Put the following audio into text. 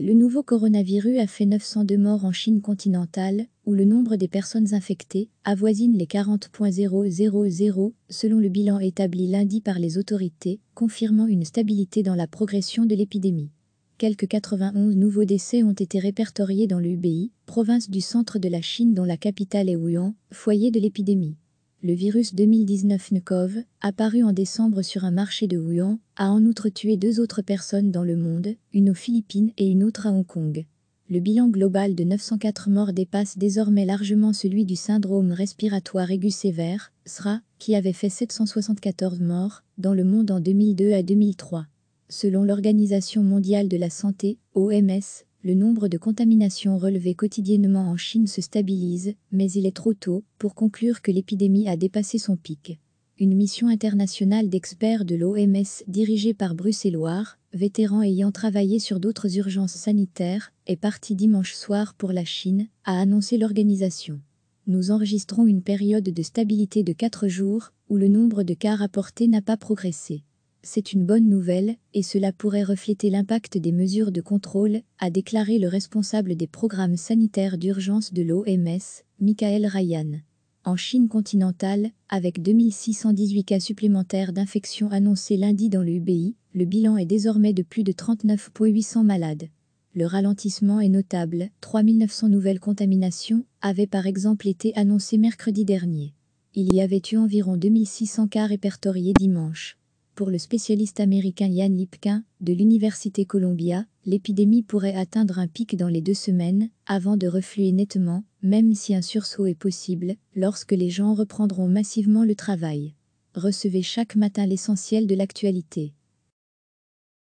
Le nouveau coronavirus a fait 902 morts en Chine continentale, où le nombre des personnes infectées avoisine les 40.000 selon le bilan établi lundi par les autorités, confirmant une stabilité dans la progression de l'épidémie. Quelques 91 nouveaux décès ont été répertoriés dans l'UBI, province du centre de la Chine dont la capitale est Wuhan, foyer de l'épidémie. Le virus 2019-nCoV, apparu en décembre sur un marché de Wuhan, a en outre tué deux autres personnes dans le monde, une aux Philippines et une autre à Hong Kong. Le bilan global de 904 morts dépasse désormais largement celui du syndrome respiratoire aigu sévère, SRA, qui avait fait 774 morts dans le monde en 2002 à 2003. Selon l'Organisation mondiale de la santé, OMS, le nombre de contaminations relevées quotidiennement en Chine se stabilise, mais il est trop tôt pour conclure que l'épidémie a dépassé son pic. Une mission internationale d'experts de l'OMS dirigée par Bruce Loire, vétéran ayant travaillé sur d'autres urgences sanitaires, est partie dimanche soir pour la Chine, a annoncé l'organisation nous enregistrons une période de stabilité de quatre jours où le nombre de cas rapportés n'a pas progressé c'est une bonne nouvelle, et cela pourrait refléter l'impact des mesures de contrôle, a déclaré le responsable des programmes sanitaires d'urgence de l'OMS, Michael Ryan. En Chine continentale, avec 2618 cas supplémentaires d'infection annoncés lundi dans le UBI, le bilan est désormais de plus de 39,800 malades. Le ralentissement est notable, 3900 nouvelles contaminations avaient par exemple été annoncées mercredi dernier. Il y avait eu environ 2600 cas répertoriés dimanche. Pour le spécialiste américain Yann Lipkin, de l'Université Columbia, l'épidémie pourrait atteindre un pic dans les deux semaines, avant de refluer nettement, même si un sursaut est possible, lorsque les gens reprendront massivement le travail. Recevez chaque matin l'essentiel de l'actualité.